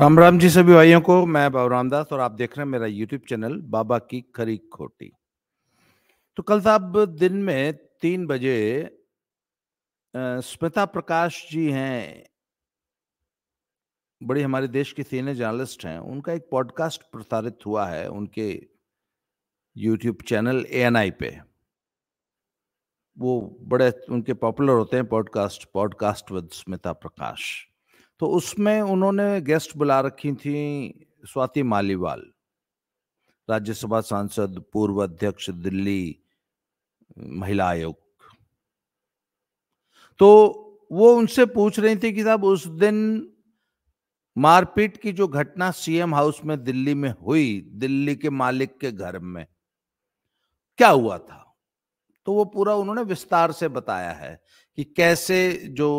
राम राम जी सभी भाइयों को मैं बाबू रामदास और आप देख रहे हैं मेरा यूट्यूब चैनल बाबा की खरी खोटी तो कल साहब दिन में तीन बजे स्मिता प्रकाश जी हैं बड़ी हमारे देश के सीनियर जर्नलिस्ट हैं उनका एक पॉडकास्ट प्रसारित हुआ है उनके यूट्यूब चैनल ए पे वो बड़े उनके पॉपुलर होते हैं podcast podcast with Smita Prakash तो उसमें उन्होंने गेस्ट बुला रखी थी स्वाति मालीवाल राज्यसभा सांसद पूर्व अध्यक्ष दिल्ली महिला आयोग तो वो उनसे पूछ रही थी कि साहब उस दिन मारपीट की जो घटना सीएम हाउस में दिल्ली में हुई दिल्ली के मालिक के घर में क्या हुआ था तो वो पूरा उन्होंने विस्तार से बताया है कि कैसे जो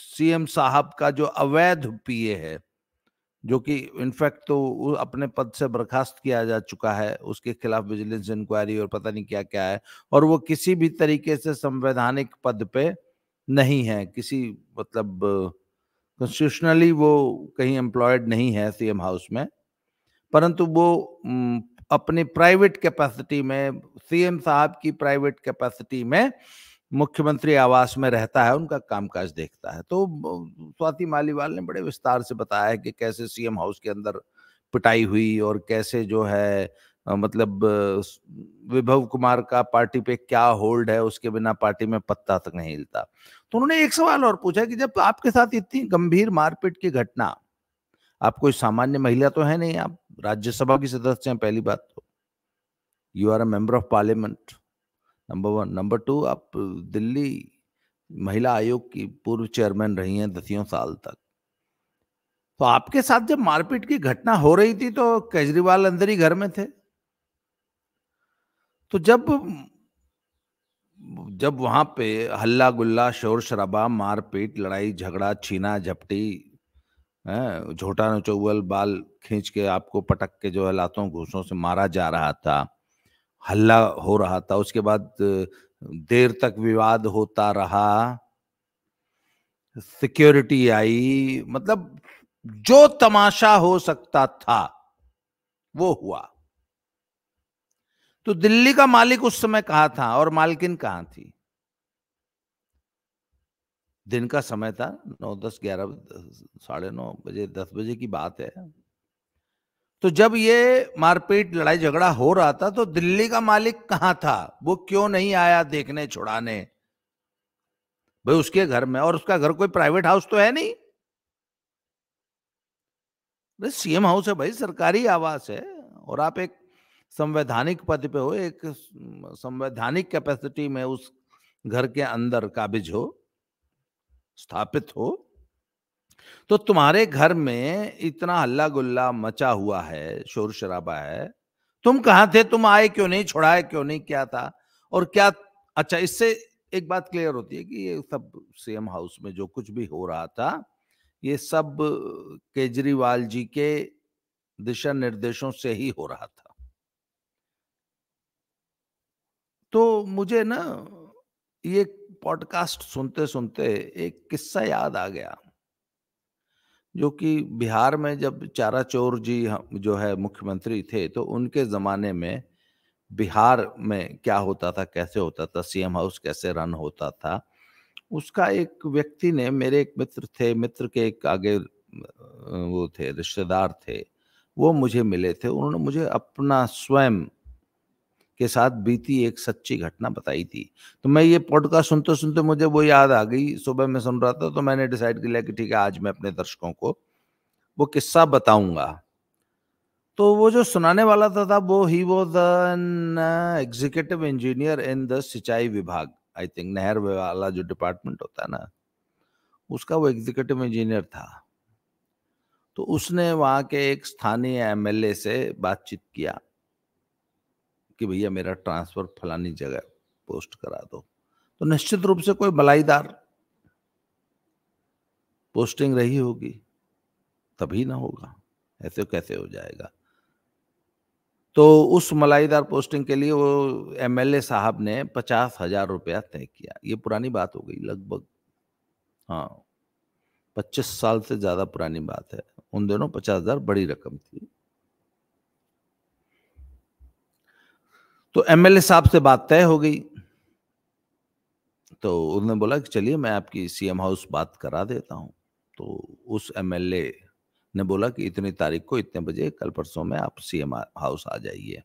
सीएम साहब का जो अवैध पीए है जो कि इनफैक्ट तो अपने पद से बर्खास्त किया जा चुका है उसके खिलाफ विजिलेंस इंक्वायरी और पता नहीं क्या क्या है और वो किसी भी तरीके से संवैधानिक पद पे नहीं है किसी मतलब कॉन्स्टिट्यूशनली वो कहीं एम्प्लॉयड नहीं है सीएम हाउस में परंतु वो अपनी प्राइवेट कैपेसिटी में सीएम साहब की प्राइवेट कैपेसिटी में मुख्यमंत्री आवास में रहता है उनका कामकाज देखता है तो स्वाति मालीवाल ने बड़े विस्तार से बताया कि कैसे सीएम हाउस के अंदर पिटाई हुई और कैसे जो है मतलब विभव कुमार का पार्टी पे क्या होल्ड है उसके बिना पार्टी में पत्ता तक नहीं हिलता तो उन्होंने एक सवाल और पूछा कि जब आपके साथ इतनी गंभीर मारपीट की घटना आप कोई सामान्य महिला तो है नहीं आप राज्यसभा की सदस्य हैं पहली बात तो you are a member of parliament number one number two आप दिल्ली महिला आयोग की पूर्व चेयरमैन रही हैं दसियों साल तक तो आपके साथ जब मारपीट की घटना हो रही थी तो केजरीवाल अंदर ही घर में थे तो जब जब वहां पे हल्ला गुल्ला शोर शराबा मारपीट लड़ाई झगड़ा छीना झपटी झोटा नचौल बाल खींच के आपको पटक के जो है लातों घूसों से मारा जा रहा था हल्ला हो रहा था उसके बाद देर तक विवाद होता रहा सिक्योरिटी आई मतलब जो तमाशा हो सकता था वो हुआ तो दिल्ली का मालिक उस समय कहा था और मालकिन कहां थी दिन का समय था नौ दस ग्यारह साढ़े नौ बजे दस बजे की बात है तो जब ये मारपीट लड़ाई झगड़ा हो रहा था तो दिल्ली का मालिक कहां था वो क्यों नहीं आया देखने छुड़ाने भाई उसके घर में और उसका घर कोई प्राइवेट हाउस तो है नहीं भाई सीएम हाउस है भाई सरकारी आवास है और आप एक संवैधानिक पद पे हो एक संवैधानिक कैपेसिटी में उस घर के अंदर काबिज हो स्थापित हो तो तुम्हारे घर में इतना हल्ला गुल्ला मचा हुआ है शोर शराबा है तुम कहां थे तुम आए क्यों नहीं छोड़ाए क्यों नहीं क्या था और क्या अच्छा इससे एक बात क्लियर होती है कि ये सब सीएम हाउस में जो कुछ भी हो रहा था ये सब केजरीवाल जी के दिशा निर्देशों से ही हो रहा था तो मुझे ना ये पॉडकास्ट सुनते सुनते एक किस्सा याद आ गया जो कि बिहार में जब चारा चोर जी जो है मुख्यमंत्री थे तो उनके ज़माने में बिहार में क्या होता था कैसे होता था सीएम हाउस कैसे रन होता था उसका एक व्यक्ति ने मेरे एक मित्र थे मित्र के एक आगे वो थे रिश्तेदार थे वो मुझे मिले थे उन्होंने मुझे अपना स्वयं के साथ बीती एक सच्ची घटना बताई थी तो मैं ये पॉडकास्ट सुनते सुनते मुझे वो याद आ गई सुबह मैं सुन रहा था तो मैंने डिसाइड किया कि ठीक है आज मैं अपने दर्शकों को वो किस्सा बताऊंगा तो वो जो सुनाने वाला था, था वो ही was executive engineer in the सिंचाई विभाग आई थिंक नहर वाला जो डिपार्टमेंट होता है ना उसका वो एग्जीक्यूटिव इंजीनियर था तो उसने वहां के एक स्थानीय एमएलए से बातचीत किया कि भैया मेरा ट्रांसफर फलानी जगह पोस्ट करा दो तो निश्चित रूप से कोई बलाईदार पोस्टिंग रही होगी तभी ना होगा ऐसे कैसे हो जाएगा तो उस मलाईदार पोस्टिंग के लिए वो एमएलए साहब ने पचास हजार रुपया तय किया ये पुरानी बात हो गई लगभग हाँ पच्चीस साल से ज़्यादा पुरानी बात है उन दिनों पचास हजार बड़ी रकम थी तो एमएलए साहब से बात तय हो गई तो उन्होंने बोला कि चलिए मैं आपकी सीएम हाउस बात करा देता हूं तो उस एमएलए ने बोला कि इतनी तारीख को इतने बजे कल परसों में आप सीएम हाउस आ जाइए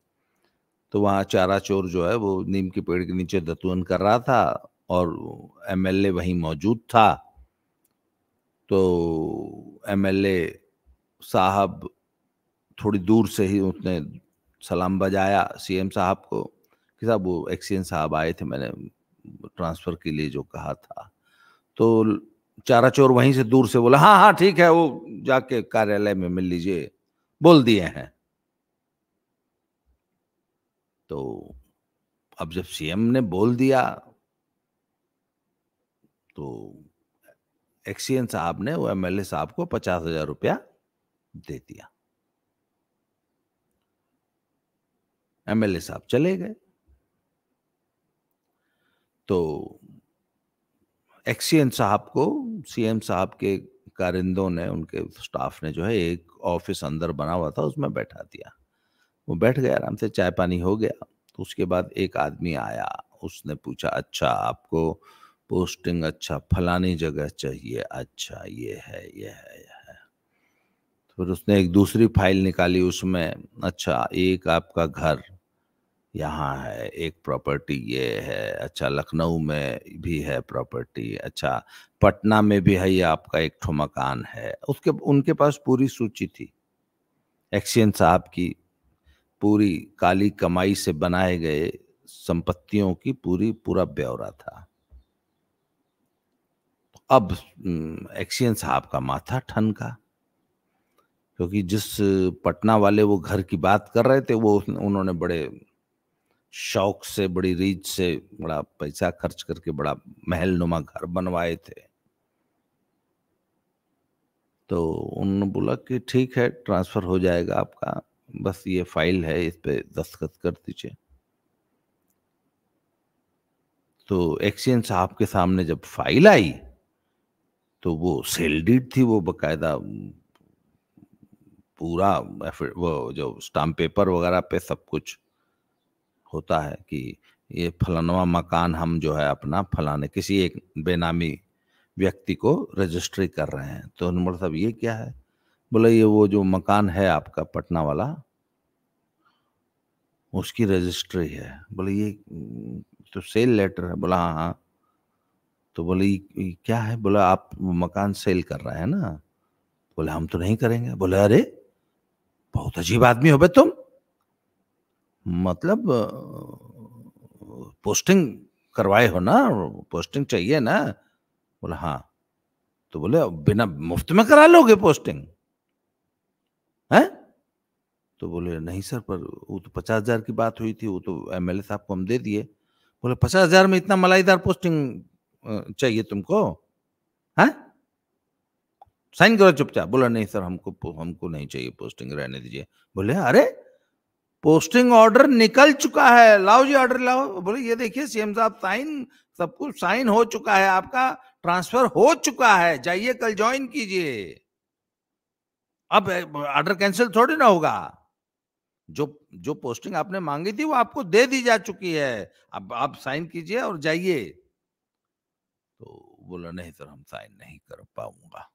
तो वहां चारा चोर जो है वो नीम के पेड़ के नीचे दतुअन कर रहा था और एमएलए वहीं मौजूद था तो एमएलए साहब थोड़ी दूर से ही उसने सलाम बजाया सीएम साहब को कि साहब वो एक्सचेंज साहब आए थे मैंने ट्रांसफर के लिए जो कहा था तो चारा चोर वहीं से दूर से बोला हाँ हाँ ठीक है वो जाके कार्यालय में मिल लीजिए बोल दिए हैं तो अब जब सीएम ने बोल दिया तो एक्सीएन साहब ने वो एमएलए साहब को पचास हजार रुपया दे दिया एमएलए साहब चले गए तो एक्सीएन साहब को सीएम साहब के कारिंदों ने उनके स्टाफ ने जो है एक ऑफिस अंदर बना हुआ था उसमें बैठा दिया वो बैठ गया आराम से चाय पानी हो गया तो उसके बाद एक आदमी आया उसने पूछा अच्छा आपको पोस्टिंग अच्छा फलानी जगह चाहिए अच्छा ये है ये है ये है तो फिर उसने एक दूसरी फाइल निकाली उसमें अच्छा एक आपका घर यहाँ है एक प्रॉपर्टी ये है अच्छा लखनऊ में भी है प्रॉपर्टी अच्छा पटना में भी है ये आपका एक ठो मकान है उसके उनके पास पूरी सूची थी एक्सियन साहब की पूरी काली कमाई से बनाए गए संपत्तियों की पूरी पूरा ब्यौरा था अब एक्सियन साहब का माथा ठनका क्योंकि जिस पटना वाले वो घर की बात कर रहे थे वो उन्होंने बड़े शौक से बड़ी रीच से बड़ा पैसा खर्च करके बड़ा महल नुमा घर बनवाए थे तो उन्होंने बोला कि ठीक है ट्रांसफ़र हो जाएगा आपका बस ये फाइल है इस पे दस्तखत कर दीजिए तो एक्सचेंज साहब के सामने जब फाइल आई तो वो सेल डीड थी वो बकायदा पूरा वो जो स्टाम्प पेपर वगैरह पे सब कुछ होता है कि ये फलानवा मकान हम जो है अपना फलाने किसी एक बेनामी व्यक्ति को रजिस्ट्री कर रहे हैं तो उन्होंने साहब ये क्या है बोले ये वो जो मकान है आपका पटना वाला उसकी रजिस्ट्री है बोले ये तो सेल लेटर है बोला हाँ हाँ तो बोले क्या है बोला आप मकान सेल कर रहे हैं ना बोले हम तो नहीं करेंगे बोले अरे बहुत अजीब आदमी हो बे तुम मतलब पोस्टिंग करवाए हो ना पोस्टिंग चाहिए ना बोला हाँ तो बोले बिना मुफ्त में करा लोगे पोस्टिंग है तो बोले नहीं सर पर वो तो पचास हजार की बात हुई थी वो तो एम एल साहब को हम दे दिए बोले पचास हजार में इतना मलाईदार पोस्टिंग चाहिए तुमको है साइन करो चुपचाप बोला नहीं सर हमको हमको नहीं चाहिए पोस्टिंग रहने दीजिए बोले अरे पोस्टिंग ऑर्डर निकल चुका है लाओ जी ऑर्डर लाओ बोले ये देखिए सीएम साहब साइन सब कुछ साइन हो चुका है आपका ट्रांसफर हो चुका है जाइए कल ज्वाइन कीजिए अब ऑर्डर कैंसिल थोड़ी ना होगा जो जो पोस्टिंग आपने मांगी थी वो आपको दे दी जा चुकी है अब आप साइन कीजिए और जाइए तो बोला नहीं सर हम साइन नहीं कर पाऊंगा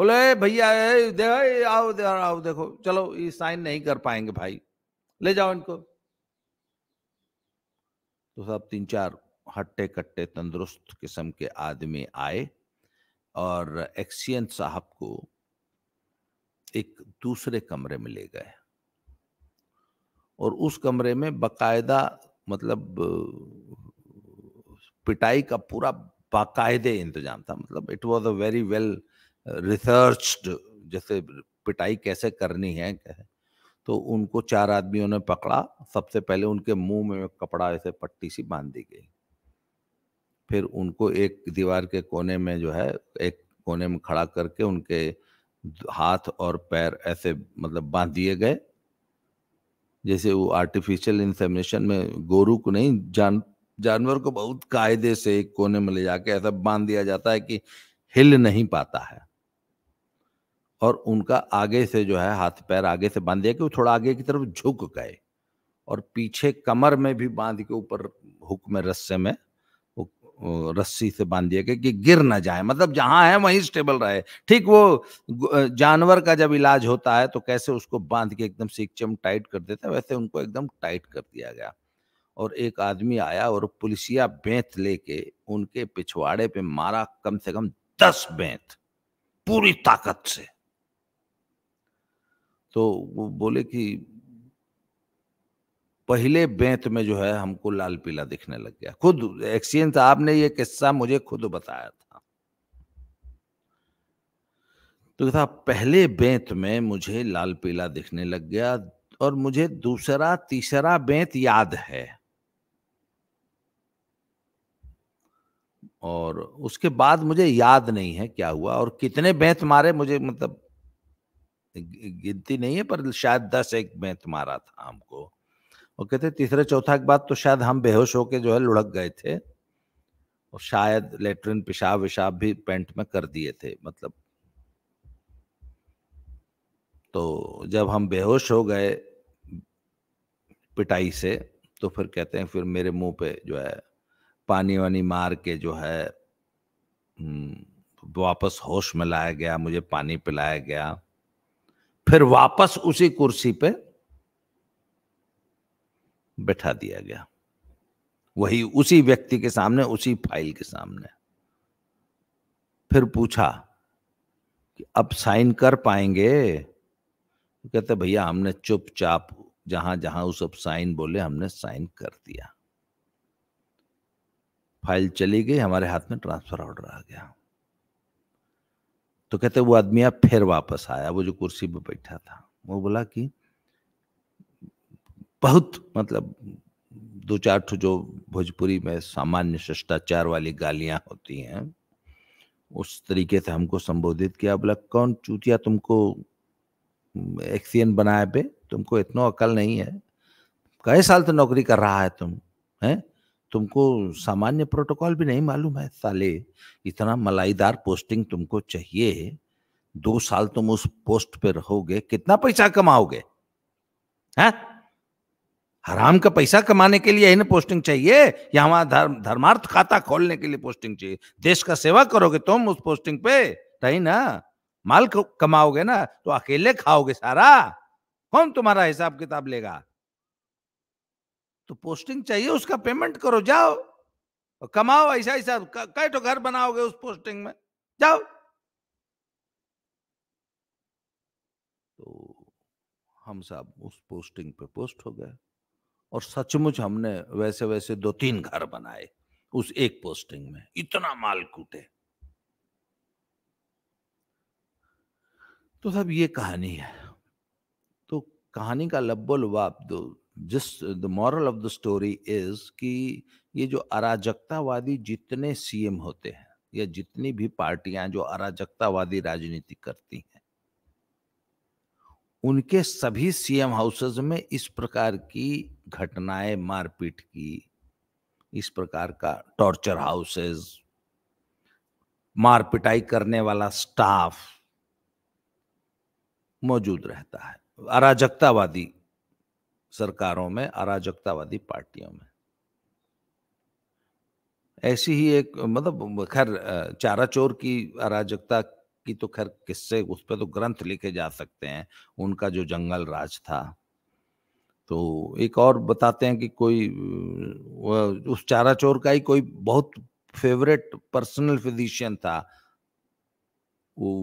बोले भैया देखो आओ दे आओ देखो चलो ये साइन नहीं कर पाएंगे भाई ले जाओ इनको तो सब तीन चार हट्टे कट्टे तंदुरुस्त किस्म के आदमी आए और एक्सियन साहब को एक दूसरे कमरे में ले गए और उस कमरे में बकायदा मतलब पिटाई का पूरा बाकायदे इंतजाम था मतलब it was a very well researched जैसे पिटाई कैसे करनी है कैसे तो उनको चार आदमियों ने पकड़ा सबसे पहले उनके मुंह में कपड़ा ऐसे पट्टी सी बांध दी गई फिर उनको एक दीवार के कोने में जो है एक कोने में खड़ा करके उनके हाथ और पैर ऐसे मतलब बांध दिए गए जैसे वो आर्टिफिशियल इंसेमिनेशन में गोरू को नहीं जान जानवर को बहुत कायदे से एक कोने में ले जाके ऐसा बांध दिया जाता है कि हिल नहीं पाता है और उनका आगे से जो है हाथ पैर आगे से बांध दिया कि वो थोड़ा आगे की तरफ झुक गए और पीछे कमर में भी बांध के ऊपर हुक में रस्से में वो रस्सी से बांध दिया गया कि गिर ना जाए मतलब जहां है वहीं स्टेबल रहे ठीक वो जानवर का जब इलाज होता है तो कैसे उसको बांध के एकदम से टाइट कर देते हैं वैसे उनको एकदम टाइट कर दिया गया और एक आदमी आया और पुलिसिया बेंत लेके उनके पिछवाड़े पे मारा कम से कम दस बेंत पूरी ताकत से तो वो बोले कि पहले बेंत में जो है हमको लाल पीला दिखने लग गया खुद एक्सचेंज साहब ने ये किस्सा मुझे खुद बताया था तो था पहले बेंत में मुझे लाल पीला दिखने लग गया और मुझे दूसरा तीसरा बेंत याद है और उसके बाद मुझे याद नहीं है क्या हुआ और कितने बेंत मारे मुझे मतलब गिनती नहीं है पर शायद दस एक में मारा था हमको और कहते तीसरे चौथा के बाद तो शायद हम बेहोश होके जो है लुढ़क गए थे और शायद लेटरिन पेशाब वेशाब भी पेंट में कर दिए थे मतलब तो जब हम बेहोश हो गए पिटाई से तो फिर कहते हैं फिर मेरे मुंह पे जो है पानी वानी मार के जो है हम्म, वापस होश में लाया गया मुझे पानी पिलाया गया फिर वापस उसी कुर्सी पे बैठा दिया गया वही उसी व्यक्ति के सामने उसी फाइल के सामने फिर पूछा कि अब साइन कर पाएंगे तो कहते भैया हमने चुपचाप जहां जहां उस अब साइन बोले हमने साइन कर दिया फाइल चली गई हमारे हाथ में ट्रांसफर ऑर्डर आ गया तो कहते वो आदमी अब फिर वापस आया वो जो कुर्सी पर बैठा था वो बोला कि बहुत मतलब दो चार ठो जो भोजपुरी में सामान्य शिष्टाचार वाली गालियां होती हैं उस तरीके से हमको संबोधित किया बोला कौन चूतिया तुमको एक्सीन बनाए पे तुमको इतना अकल नहीं है कई साल तो नौकरी कर रहा है तुम हैं तुमको सामान्य प्रोटोकॉल भी नहीं मालूम है साले इतना मलाईदार पोस्टिंग तुमको चाहिए दो साल तुम उस पोस्ट पे रहोगे कितना पैसा कमाओगे हैं हराम का पैसा कमाने के लिए इन्हें पोस्टिंग चाहिए या हमारा धर्म धर्मार्थ खाता खोलने के लिए पोस्टिंग चाहिए देश का सेवा करोगे तुम उस पोस्टिंग पे नहीं ना माल कमाओगे ना तो अकेले खाओगे सारा कौन तुम्हारा हिसाब किताब लेगा तो पोस्टिंग चाहिए उसका पेमेंट करो जाओ और कमाओ ऐसा ऐसा कई तो घर बनाओगे उस पोस्टिंग में जाओ तो हम सब उस पोस्टिंग पे पोस्ट हो गए और सचमुच हमने वैसे वैसे दो तीन घर बनाए उस एक पोस्टिंग में इतना माल कूटे तो सब ये कहानी है तो कहानी का लब्बो लबाब दो जिस the moral of the story is कि ये जो अराजकतावादी जितने सीएम होते हैं या जितनी भी पार्टियां जो अराजकतावादी राजनीति करती हैं उनके सभी सीएम हाउसेज में इस प्रकार की घटनाएं मारपीट की इस प्रकार का टॉर्चर हाउसेज मारपिटाई करने वाला स्टाफ मौजूद रहता है अराजकतावादी सरकारों में अराजकतावादी पार्टियों में ऐसी ही एक मतलब खैर चारा चोर की अराजकता की तो खैर किससे उस पर तो ग्रंथ लिखे जा सकते हैं उनका जो जंगल राज था तो एक और बताते हैं कि कोई उस चारा चोर का ही कोई बहुत फेवरेट पर्सनल फिजिशियन था वो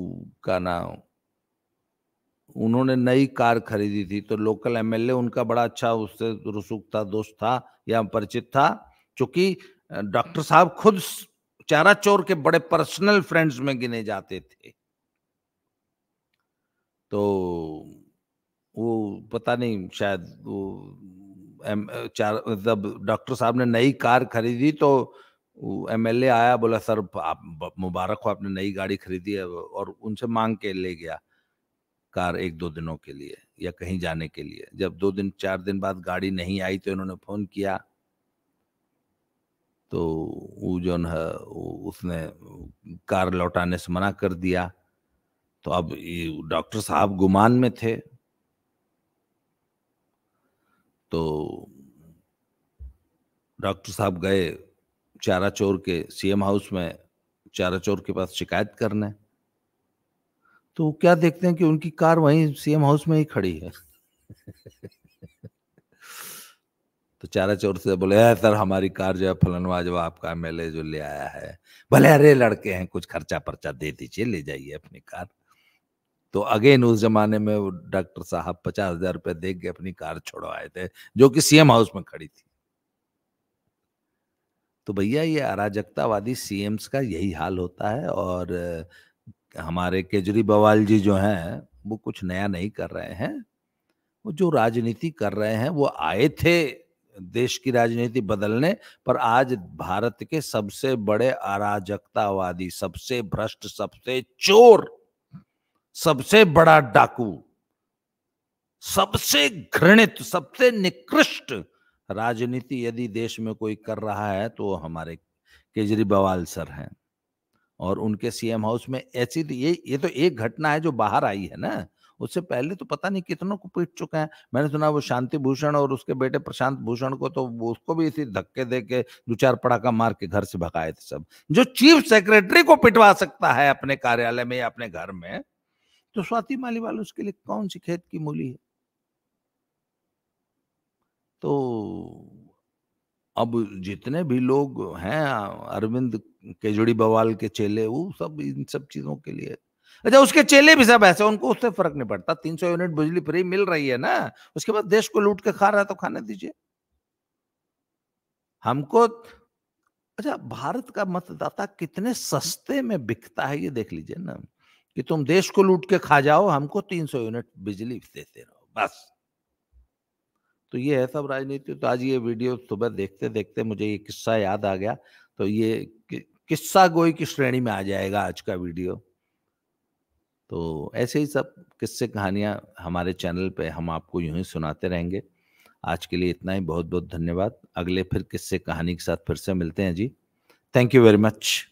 का नाम उन्होंने नई कार खरीदी थी तो लोकल एमएलए उनका बड़ा अच्छा उससे रसूख था दोस्त था या परिचित था चूंकि डॉक्टर साहब खुद चारा चोर के बड़े पर्सनल फ्रेंड्स में गिने जाते थे तो वो पता नहीं शायद वो एम चार मतलब डॉक्टर साहब ने नई कार खरीदी तो एमएलए आया बोला सर आप मुबारक हो आपने नई गाड़ी खरीदी है और उनसे मांग के ले गया कार एक दो दिनों के लिए या कहीं जाने के लिए जब दो दिन चार दिन बाद गाड़ी नहीं आई तो इन्होंने फोन किया तो वो जो है उसने कार लौटाने से मना कर दिया तो अब डॉक्टर साहब गुमान में थे तो डॉक्टर साहब गए चारा चोर के सीएम हाउस में चारा चोर के पास शिकायत करने तो क्या देखते हैं कि उनकी कार वहीं सीएम हाउस में ही खड़ी है तो चारा चोर से बोले सर हमारी कार जो है फलनवा जो आपका एम जो ले आया है भले अरे लड़के हैं कुछ खर्चा पर्चा दे दीजिए ले जाइए अपनी कार तो अगेन उस जमाने में वो डॉक्टर साहब पचास हजार रुपये दे के अपनी कार छोड़वाए थे जो कि सीएम हाउस में खड़ी थी तो भैया ये अराजकतावादी सीएम्स का यही हाल होता है और हमारे केजरीवाल जी जो हैं वो कुछ नया नहीं कर रहे हैं वो जो राजनीति कर रहे हैं वो आए थे देश की राजनीति बदलने पर आज भारत के सबसे बड़े अराजकतावादी सबसे भ्रष्ट सबसे चोर सबसे बड़ा डाकू सबसे घृणित सबसे निकृष्ट राजनीति यदि देश में कोई कर रहा है तो हमारे केजरीवाल सर हैं और उनके सीएम हाउस में ऐसी ये ये तो एक घटना है जो बाहर आई है ना उससे पहले तो पता नहीं कितनों को पीट चुके हैं मैंने सुना वो शांति भूषण और उसके बेटे प्रशांत भूषण को तो उसको भी इसी धक्के दे के दो चार पड़ाका मार के घर से भगाए थे सब जो चीफ सेक्रेटरी को पिटवा सकता है अपने कार्यालय में या अपने घर में तो स्वाति मालीवाल उसके लिए कौन सी खेत की मूली है तो अब जितने भी लोग हैं अरविंद केजड़ी बवाल के चेले वो सब इन सब चीजों के लिए अच्छा उसके चेले भी सब ऐसे उनको उससे फर्क नहीं पड़ता 300 यूनिट बिजली फ्री मिल रही है ना उसके बाद देश को लूट के खा रहा है तो खाने दीजिए हमको अच्छा भारत का मतदाता कितने सस्ते में बिकता है ये देख लीजिए ना कि तुम देश को लूट के खा जाओ हमको तीन सौ यूनिट बिजली देते रहो बस तो ये है सब राजनीति तो आज ये वीडियो सुबह देखते देखते मुझे ये किस्सा याद आ गया तो ये किस्सा गोई की श्रेणी में आ जाएगा आज का वीडियो तो ऐसे ही सब किस्से कहानियां हमारे चैनल पे हम आपको यूं ही सुनाते रहेंगे आज के लिए इतना ही बहुत बहुत धन्यवाद अगले फिर किस्से कहानी के साथ फिर से मिलते हैं जी थैंक यू वेरी मच